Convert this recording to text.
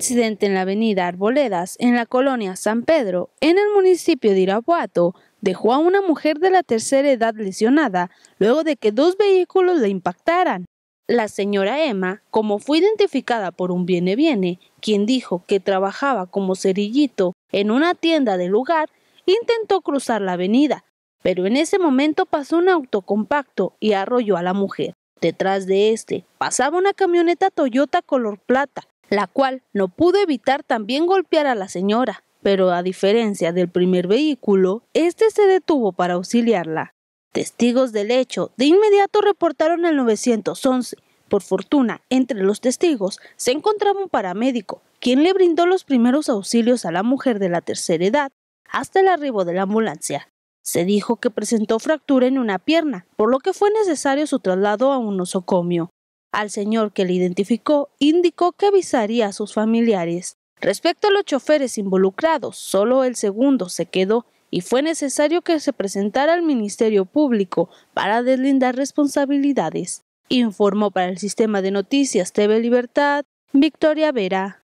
accidente en la avenida Arboledas, en la colonia San Pedro, en el municipio de Irapuato, dejó a una mujer de la tercera edad lesionada luego de que dos vehículos la impactaran. La señora Emma, como fue identificada por un viene-viene, quien dijo que trabajaba como cerillito en una tienda del lugar, intentó cruzar la avenida, pero en ese momento pasó un auto compacto y arrolló a la mujer. Detrás de este pasaba una camioneta Toyota color plata, la cual no pudo evitar también golpear a la señora, pero a diferencia del primer vehículo, este se detuvo para auxiliarla. Testigos del hecho de inmediato reportaron el 911. Por fortuna, entre los testigos se encontraba un paramédico, quien le brindó los primeros auxilios a la mujer de la tercera edad hasta el arribo de la ambulancia. Se dijo que presentó fractura en una pierna, por lo que fue necesario su traslado a un nosocomio al señor que le identificó, indicó que avisaría a sus familiares. Respecto a los choferes involucrados, solo el segundo se quedó y fue necesario que se presentara al Ministerio Público para deslindar responsabilidades, informó para el sistema de noticias TV Libertad Victoria Vera.